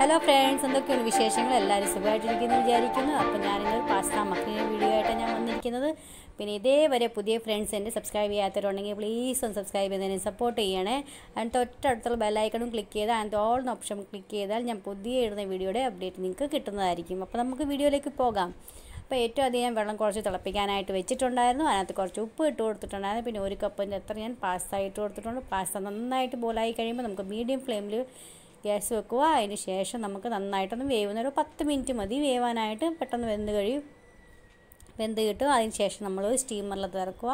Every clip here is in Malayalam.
ഹലോ ഫ്രണ്ട്സ് എന്തൊക്കെയാണ് വിശേഷങ്ങൾ എല്ലാവരും സുഖമായിട്ടിരിക്കുന്നു വിചാരിക്കുന്നു അപ്പോൾ ഞാനിന്ന് പാസ്ത മക്കളുടെ വീഡിയോ ആയിട്ടാണ് ഞാൻ വന്നിരിക്കുന്നത് പിന്നെ ഇതേവരെ പുതിയ ഫ്രണ്ട്സ് എൻ്റെ സബ്സ്ക്രൈബ് ചെയ്യാത്തവരുണ്ടെങ്കിൽ പ്ലീസ് ഒന്ന് സബ്സ്ക്രൈബ് ചെയ്തതിനെ സപ്പോർട്ട് ചെയ്യണേ ഒറ്റ തൊട്ടടുത്തുള്ള ബെല്ലൈക്കണും ക്ലിക്ക് ചെയ്താൽ അതിൻ്റെ ഓൾ ഓപ്ഷൻ ക്ലിക്ക് ചെയ്താൽ ഞാൻ പുതിയ ഇടുന്ന വീഡിയോയുടെ അപ്ഡേറ്റ് നിങ്ങൾക്ക് കിട്ടുന്നതായിരിക്കും അപ്പോൾ നമുക്ക് വീഡിയോയിലേക്ക് പോകാം അപ്പോൾ ഏറ്റവും അധികം ഞാൻ വെള്ളം കുറച്ച് തിളപ്പിക്കാനായിട്ട് വെച്ചിട്ടുണ്ടായിരുന്നു അതിനകത്ത് കുറച്ച് ഉപ്പ് ഇട്ട് കൊടുത്തിട്ടുണ്ടായിരുന്നു പിന്നെ ഒരു കപ്പിൻ്റെ എത്ര ഞാൻ പാസ്ത ഇട്ട് കൊടുത്തിട്ടുണ്ട് പാസ്ത നന്നായിട്ട് ബോലായി കഴിയുമ്പോൾ നമുക്ക് മീഡിയം ഫ്ലെയിമിൽ ഗ്യാസ് വെക്കുക അതിന് ശേഷം നമുക്ക് നന്നായിട്ടൊന്ന് വേവുന്ന ഒരു പത്ത് മിനിറ്റ് മതി വേവാനായിട്ട് പെട്ടെന്ന് വെന്ത് കഴിയും വെന്ത് കിട്ടും അതിന് ശേഷം നമ്മൾ സ്റ്റീമറിൽ തിറക്കുക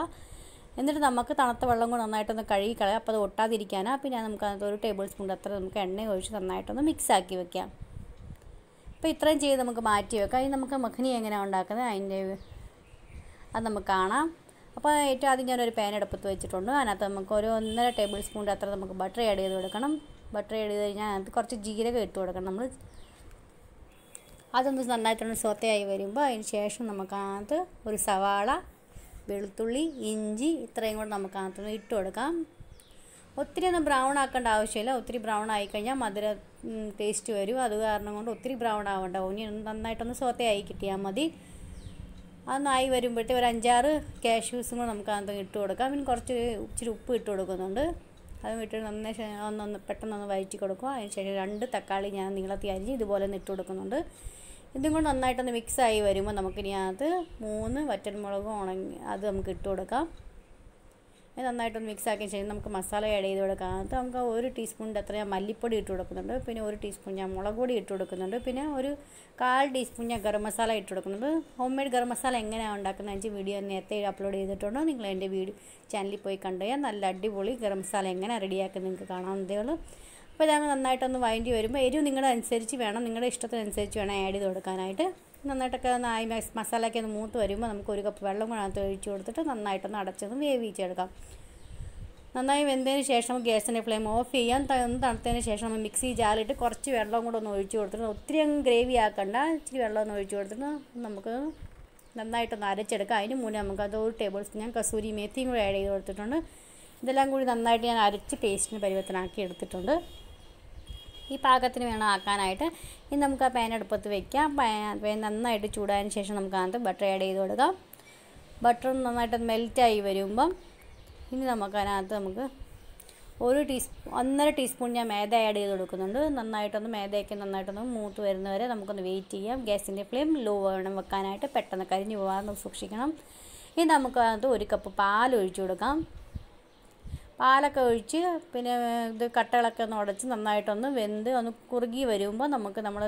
എന്നിട്ട് നമുക്ക് തണുത്ത വെള്ളം കൊണ്ട് നന്നായിട്ടൊന്ന് കഴുകി കളയാം അപ്പോൾ അത് ഒട്ടാതിരിക്കാനാണ് പിന്നെ നമുക്ക് അതിനകത്ത് ഒരു ടേബിൾ സ്പൂൺ അത്ര നമുക്ക് എണ്ണ ഒഴിച്ച് നന്നായിട്ടൊന്ന് മിക്സ് ആക്കി വെക്കാം അപ്പോൾ ഇത്രയും ചെയ്ത് നമുക്ക് മാറ്റി വെക്കാം ഇനി നമുക്ക് മഖനി എങ്ങനെയാണ് ഉണ്ടാക്കുന്നത് അതിൻ്റെ അത് നമുക്ക് കാണാം അപ്പോൾ ഏറ്റവും ആദ്യം ഞാനൊരു പാൻ എടുപ്പത്ത് വെച്ചിട്ടുണ്ട് അതിനകത്ത് നമുക്ക് ഒരു ഒന്നര ടേബിൾ സ്പൂണിൻ്റെ അത്ര നമുക്ക് ബട്ടർ ആഡ് ചെയ്ത് കൊടുക്കണം ബട്ടർ ഇട്ട് കഴിഞ്ഞാൽ അതിനകത്ത് കുറച്ച് ജീരകം ഇട്ട് കൊടുക്കണം നമ്മൾ അതൊന്ന് നന്നായിട്ടൊന്ന് സോത്തയായി വരുമ്പോൾ അതിന് ശേഷം നമുക്കകത്ത് ഒരു സവാള വെളുത്തുള്ളി ഇഞ്ചി ഇത്രയും കൂടെ നമുക്കകത്ത് ഇട്ട് കൊടുക്കാം ഒത്തിരി ഒന്നും ബ്രൗൺ ആക്കേണ്ട ആവശ്യമില്ല ഒത്തിരി ബ്രൗൺ ആയിക്കഴിഞ്ഞാൽ മധുര ടേസ്റ്റ് വരും അത് കാരണം കൊണ്ട് ഒത്തിരി ബ്രൗൺ ആവേണ്ട ഓനിയൻ നന്നായിട്ടൊന്ന് സോത്തയായി കിട്ടിയാൽ മതി അതൊന്നായി വരുമ്പോഴത്തേ ഒരു അഞ്ചാറ് കാഷ്യൂസും കൂടെ നമുക്കകത്ത് ഇട്ട് കൊടുക്കാം പിന്നെ കുറച്ച് ഇച്ചിരി ഉപ്പ് ഇട്ട് കൊടുക്കുന്നുണ്ട് അത് വിട്ടിട്ട് നന്നേ ഒന്നൊന്ന് പെട്ടെന്നൊന്ന് കൊടുക്കും അതിന് ശേഷം രണ്ട് തക്കാളി ഞാൻ നീളത്തി അരിഞ്ഞ് ഇതുപോലെ നിട്ട് കൊടുക്കുന്നുണ്ട് ഇതും കൊണ്ട് നന്നായിട്ടൊന്ന് മിക്സായി വരുമ്പോൾ നമുക്കിനി അത് മൂന്ന് വറ്റൽമുളകും ഉണങ്ങി അത് നമുക്ക് ഇട്ട് കൊടുക്കാം ഇത് നന്നായിട്ടൊന്ന് മിക്സ് ആക്കിയ ശേഷം നമുക്ക് മസാല ആഡ് ചെയ്ത് കൊടുക്കാം അത് നമുക്ക് ഒരു ടീസ്പൂണിൻ്റെ അത്ര ഞാൻ മല്ലിപ്പൊടി ഇട്ട് കൊടുക്കുന്നുണ്ട് പിന്നെ ഒരു ടീസ്പൂൺ ഞാൻ മുളക് പൊടി ഇട്ട് കൊടുക്കുന്നുണ്ട് പിന്നെ ഒരു കാൽ ടീസ്പൂൺ ഞാൻ ഗരം മസാല ഇട്ട് കൊടുക്കുന്നുണ്ട് ഹോം മെയ്ഡ് ഗരം മസാല എങ്ങനെയാണ് ഉണ്ടാക്കുന്നത് വെച്ചാൽ വീഡിയോ നേരത്തെ അപ്ലോഡ് ചെയ്തിട്ടുണ്ടോ നിങ്ങൾ എൻ്റെ വീഡിയോ ചാനലിൽ പോയി കണ്ടുകഴിഞ്ഞാൽ നല്ല അടിപൊളി ഗരം മസാല എങ്ങനെ റെഡിയാക്കുന്നത് നിങ്ങൾക്ക് കാണാവുന്നതേ ഉള്ളൂ അപ്പോൾ ഇതാകുമ്പോൾ നന്നായിട്ടൊന്ന് വഴണ്ടി വരുമ്പോൾ എരിവ് നിങ്ങളുടെ അനുസരിച്ച് വേണം നിങ്ങളുടെ ഇഷ്ടത്തിനനുസരിച്ച് വേണം ആഡ് ചെയ്ത് കൊടുക്കാനായിട്ട് നന്നായിട്ടൊക്കെ നായി മസാലയൊക്കെ ഒന്ന് മൂത്ത് വരുമ്പോൾ നമുക്ക് ഒരു കപ്പ് വെള്ളം കൂടെ അകത്ത് ഒഴിച്ചു കൊടുത്തിട്ട് നന്നായിട്ടൊന്ന് അടച്ചൊന്ന് വേവിച്ചെടുക്കാം നന്നായി വെന്തതിന് ശേഷം ഗ്യാസിൻ്റെ ഫ്ലെയിം ഓഫ് ചെയ്യാൻ തണുത്തതിന് ശേഷം നമ്മൾ മിക്സി ജാലിട്ട് കുറച്ച് വെള്ളം കൂടെ ഒന്ന് ഒഴിച്ചു കൊടുത്തിട്ട് ഒത്തിരി അങ്ങ് ഗ്രേവി ആക്കണ്ട ഇച്ചിരി വെള്ളം ഒന്ന് ഒഴിച്ചു കൊടുത്തിട്ട് നമുക്ക് നന്നായിട്ടൊന്ന് അരച്ചെടുക്കാം അതിന് മുന്നേ നമുക്ക് അത് ഒരു ടേബിൾ സ്പൂൺ ഞാൻ കസൂരി മേത്തിയും കൂടെ ആഡ് ചെയ്ത് കൊടുത്തിട്ടുണ്ട് ഇതെല്ലാം കൂടി നന്നായിട്ട് ഞാൻ അരച്ച് പേസ്റ്റിന് പരിവർത്തനമാക്കി എടുത്തിട്ടുണ്ട് ഈ പാകത്തിന് വേണം ആക്കാനായിട്ട് ഇനി നമുക്ക് ആ പാൻ അടുപ്പത്ത് വെക്കാം പാൻ നന്നായിട്ട് ചൂടായതിന് ശേഷം നമുക്ക് അതിനകത്ത് ബട്ടർ ആഡ് ചെയ്ത് കൊടുക്കാം ബട്ടർ നന്നായിട്ട് മെൽറ്റായി വരുമ്പം ഇനി നമുക്ക് അതിനകത്ത് നമുക്ക് ഒരു ടീസ്പൂ ഒന്നര ടീസ്പൂൺ ഞാൻ മേദ ആഡ് ചെയ്ത് കൊടുക്കുന്നുണ്ട് നന്നായിട്ടൊന്ന് മേദയൊക്കെ നന്നായിട്ടൊന്ന് മൂത്ത് വരുന്നവരെ നമുക്കൊന്ന് വെയിറ്റ് ചെയ്യാം ഗ്യാസിൻ്റെ ഫ്ലെയിം ലോ വേണം വെക്കാനായിട്ട് പെട്ടെന്ന് കരിഞ്ഞു പോകാതെ സൂക്ഷിക്കണം ഇനി നമുക്ക് അതിനകത്ത് ഒരു കപ്പ് പാൽ ഒഴിച്ചു കൊടുക്കാം പാലൊക്കെ ഒഴിച്ച് പിന്നെ ഇത് കട്ടകളൊക്കെ ഒന്ന് ഉടച്ച് നന്നായിട്ടൊന്ന് വെന്ത് ഒന്ന് കുറുകി വരുമ്പോൾ നമുക്ക് നമ്മൾ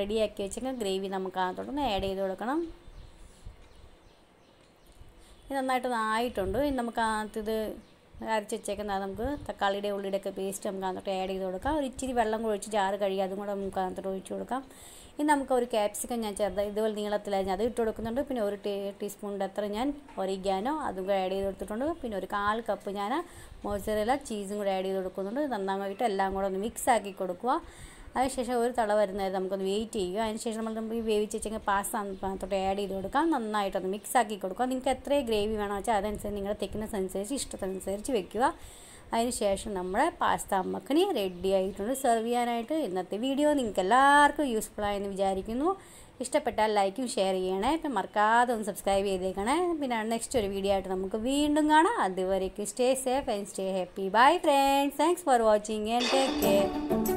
റെഡിയാക്കി വെച്ചെങ്കിൽ ഗ്രേവി നമുക്ക് അതിനകത്തോട്ടൊന്ന് ആഡ് ചെയ്ത് കൊടുക്കണം ഇത് നന്നായിട്ടൊന്ന് ആയിട്ടുണ്ട് നമുക്ക് അതിനകത്ത് ഇത് അരച്ച് വെച്ചേക്കുന്ന നമുക്ക് തക്കാളിയുടെ ഉള്ളിയുടെ ഒക്കെ പേസ്റ്റ് നമുക്ക് അന്നിട്ട് ആഡ് ചെയ്ത് കൊടുക്കാം ഒരു ഇച്ചിരി വെള്ളം കുഴിച്ച് ഒഴിച്ച് കഴുകി അതും കൂടെ നമുക്ക് അന്നിട്ട് ഒഴിച്ച് കൊടുക്കാം ഇനി നമുക്ക് ഒരു ക്യാപ്സിക്കം ഞാൻ ചേർത്ത് ഇതുപോലെ നീളത്തിലരിഞ്ഞ് അത് ഇട്ട് കൊടുക്കുന്നുണ്ട് പിന്നെ ഒരു ടീ ടീസ്പൂണിൻ്റെ അത്ര ഞാൻ ഒരിഗാനോ അതും കൂടെ ആഡ് ചെയ്ത് കൊടുത്തിട്ടുണ്ട് പിന്നെ ഒരു കാൽ കപ്പ് ഞാൻ മോസറല്ല ചീസും കൂടെ ആഡ് ചെയ്ത് കൊടുക്കുന്നുണ്ട് നന്നായിട്ട് എല്ലാം കൂടെ ഒന്ന് മിക്സ് ആക്കി കൊടുക്കുക അതിനുശേഷം ഒരു തള വരുന്നവരെ നമുക്കൊന്ന് വെയിറ്റ് ചെയ്യുക അതിനുശേഷം നമ്മൾ നമ്മൾ ഈ വേവിച്ച് വെച്ചെങ്കിൽ പാസ്ത തൊട്ട് ആഡ് ചെയ്ത് കൊടുക്കാം നന്നായിട്ടൊന്ന് മിക്സ് ആക്കി കൊടുക്കുക നിങ്ങൾക്ക് എത്ര ഗ്രേവി വേണമെന്ന് വെച്ചാൽ അതനുസരിച്ച് നിങ്ങളുടെ തിക്നെസ് അനുസരിച്ച് ഇഷ്ടത്തിനനുസരിച്ച് വെക്കുക അതിനുശേഷം നമ്മുടെ പാസ്ത മക്കണി റെഡി ആയിട്ടുണ്ട് സെർവ് ചെയ്യാനായിട്ട് ഇന്നത്തെ വീഡിയോ നിങ്ങൾക്ക് എല്ലാവർക്കും യൂസ്ഫുൾ ആയെന്ന് വിചാരിക്കുന്നു ഇഷ്ടപ്പെട്ടാൽ ലൈക്കും ഷെയർ ചെയ്യണേ പിന്നെ മറക്കാതെ ഒന്ന് സബ്സ്ക്രൈബ് ചെയ്തേക്കണേ പിന്നെ നെക്സ്റ്റ് ഒരു വീഡിയോ ആയിട്ട് നമുക്ക് വീണ്ടും കാണാം അതുവരേക്കും stay safe and stay happy bye friends thanks for watching and take care